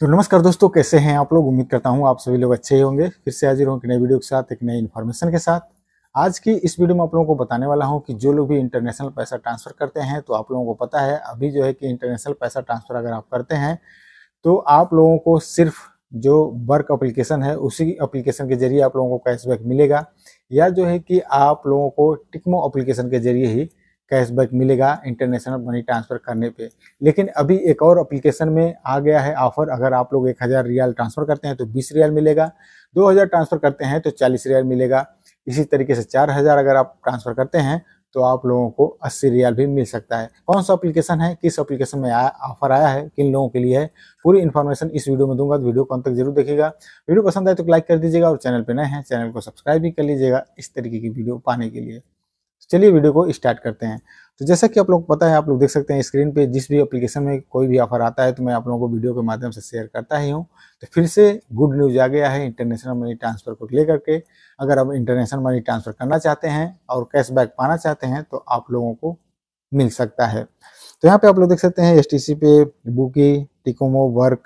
तो नमस्कार दोस्तों कैसे हैं आप लोग उम्मीद करता हूँ आप सभी लोग अच्छे ही होंगे फिर से हाजिर हूँ एक वीडियो के साथ एक नई इन्फॉर्मेशन के साथ आज की इस वीडियो में आप लोगों को बताने वाला हूँ कि जो लोग भी इंटरनेशनल पैसा ट्रांसफ़र करते हैं तो आप लोगों को पता है अभी जो है कि इंटरनेशनल पैसा ट्रांसफ़र अगर आप करते हैं तो आप लोगों को सिर्फ जो वर्क अप्लीकेशन है उसी अप्लीकेशन के जरिए आप लोगों को कैशबैक मिलेगा या जो है कि आप लोगों को टिकमो अप्लीकेशन के जरिए ही कैशबैक मिलेगा इंटरनेशनल मनी ट्रांसफ़र करने पे लेकिन अभी एक और एप्लीकेशन में आ गया है ऑफ़र अगर आप लोग एक हज़ार रियाल ट्रांसफ़र करते हैं तो बीस रियाल मिलेगा दो हज़ार ट्रांसफ़र करते हैं तो चालीस रियाल मिलेगा इसी तरीके से चार हज़ार अगर आप ट्रांसफ़र करते हैं तो आप लोगों को अस्सी रियाल भी मिल सकता है कौन सा अप्लीकेशन है किस अप्लीकेशन में आया ऑफर आया है किन लोगों के लिए है पूरी इन्फॉर्मेशन इस वीडियो में दूंगा तो वीडियो को अंत तक जरूर देखिएगा वीडियो पसंद आए तो लाइक कर दीजिएगा और चैनल पर नए हैं चैनल को सब्सक्राइब भी कर लीजिएगा इस तरीके की वीडियो पाने के लिए तो चलिए वीडियो को स्टार्ट करते हैं तो जैसा कि आप लोग पता है आप लोग देख सकते हैं स्क्रीन पे जिस भी एप्लीकेशन में कोई भी ऑफर आता है तो मैं आप लोगों को वीडियो के माध्यम से शेयर करता ही हूँ तो फिर से गुड न्यूज़ आ गया है इंटरनेशनल मनी ट्रांसफ़र को लेकर के अगर आप इंटरनेशनल मनी ट्रांसफ़र करना चाहते हैं और कैशबैक पाना चाहते हैं तो आप लोगों को मिल सकता है तो यहाँ पे आप लोग देख सकते हैं एस पे बुकी टिकोमो वर्क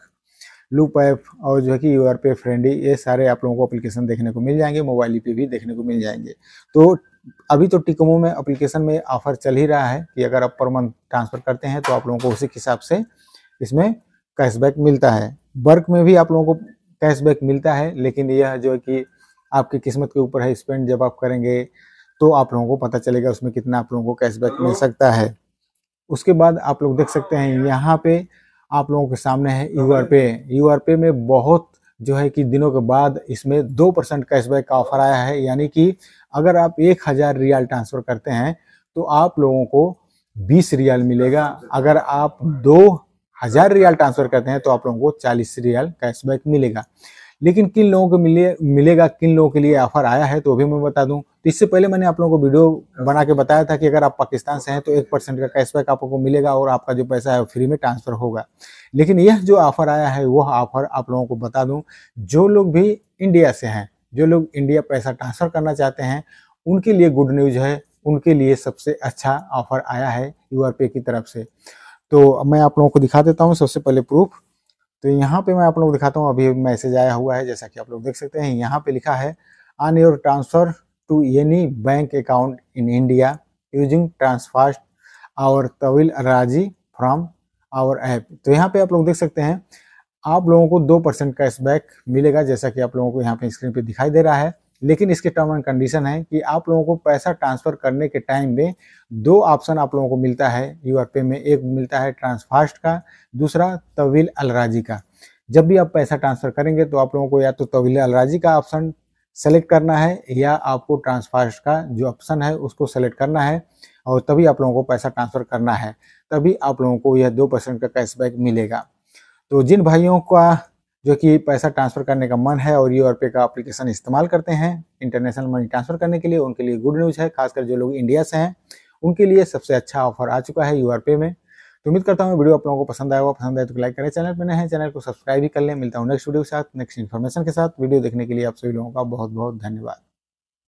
लूप ऐप और जो है कि यू आर पे फ्रेंडी ये सारे आप लोगों को अप्लीकेशन देखने को मिल जाएंगे मोबाइल पे e भी देखने को मिल जाएंगे तो अभी तो टिकमो में अप्लीकेशन में ऑफर चल ही रहा है कि अगर आप पर मंथ ट्रांसफ़र करते हैं तो आप लोगों को उसी हिसाब से इसमें कैशबैक मिलता है वर्क में भी आप लोगों को कैशबैक मिलता है लेकिन यह जो है कि आपकी किस्मत के ऊपर है स्पेंड जब आप करेंगे तो आप लोगों को पता चलेगा उसमें कितना आप लोगों को कैशबैक मिल सकता है उसके बाद आप लोग देख सकते हैं यहाँ पे आप लोगों के सामने है U R pay U R pay में बहुत जो है कि दिनों के बाद इसमें दो परसेंट कैशबैक का ऑफर आया है यानी कि अगर आप एक हज़ार रियाल ट्रांसफ़र करते हैं तो आप लोगों को बीस रियाल मिलेगा अगर आप दो हज़ार रियाल ट्रांसफ़र करते हैं तो आप लोगों को चालीस रियाल कैशबैक मिलेगा लेकिन किन लोगों को मिले मिलेगा किन लोगों के लिए ऑफर आया है तो भी मैं बता दूं तो इससे पहले मैंने आप लोगों को वीडियो बना के बताया था कि अगर आप पाकिस्तान से हैं तो एक परसेंट का कैशबैक आपको मिलेगा और आपका जो पैसा है फ्री में ट्रांसफर होगा लेकिन यह जो ऑफर आया है वह ऑफर आप लोगों को बता दूँ जो लोग भी इंडिया से हैं जो लोग इंडिया पैसा ट्रांसफ़र करना चाहते हैं उनके लिए गुड न्यूज़ है उनके लिए सबसे अच्छा ऑफर आया है यू की तरफ से तो मैं आप लोगों को दिखा देता हूँ सबसे पहले प्रूफ तो यहाँ पे मैं आप लोग दिखाता हूँ अभी मैसेज आया हुआ है जैसा कि आप लोग देख सकते हैं यहाँ पे लिखा है on your transfer to any bank account in India using transfast और Tawil Raji from our app. तो यहाँ पे आप लोग देख सकते हैं आप लोगों को दो परसेंट कैशबैक मिलेगा जैसा कि आप लोगों को यहाँ पे स्क्रीन पे दिखाई दे रहा है लेकिन इसके टर्म एंड कंडीशन है कि आप लोगों को पैसा ट्रांसफ़र करने के टाइम में दो ऑप्शन आप लोगों को मिलता है यू पे में एक मिलता है ट्रांसफास्ट का दूसरा तवील अलराजी का जब भी आप पैसा ट्रांसफ़र करेंगे तो आप लोगों को या तो तवील अलराजी का ऑप्शन सेलेक्ट करना है या आपको ट्रांसफर का जो ऑप्शन है उसको सेलेक्ट करना है और तभी आप लोगों को पैसा ट्रांसफ़र करना है तभी आप लोगों को यह दो परसेंट का कैशबैक मिलेगा तो जिन भाइयों का जो कि पैसा ट्रांसफ़र करने का मन है और यू पे का एप्लीकेशन इस्तेमाल करते हैं इंटरनेशनल मनी ट्रांसफ़र करने के लिए उनके लिए गुड न्यूज़ है खासकर जो लोग इंडिया से हैं उनके लिए सबसे अच्छा ऑफर आ चुका है यू में तो उम्मीद करता हूँ वीडियो आप लोगों को पसंद आया होगा पसंद आए तो लाइक करें चैनल पर नए चैनल को सब्सक्राइब भी कर लें मिलता हूँ नेक्स्ट वीडियो के साथ नेक्स्ट इन्फॉर्मेशन के साथ वीडियो देखने के लिए आप सभी लोगों का बहुत बहुत धन्यवाद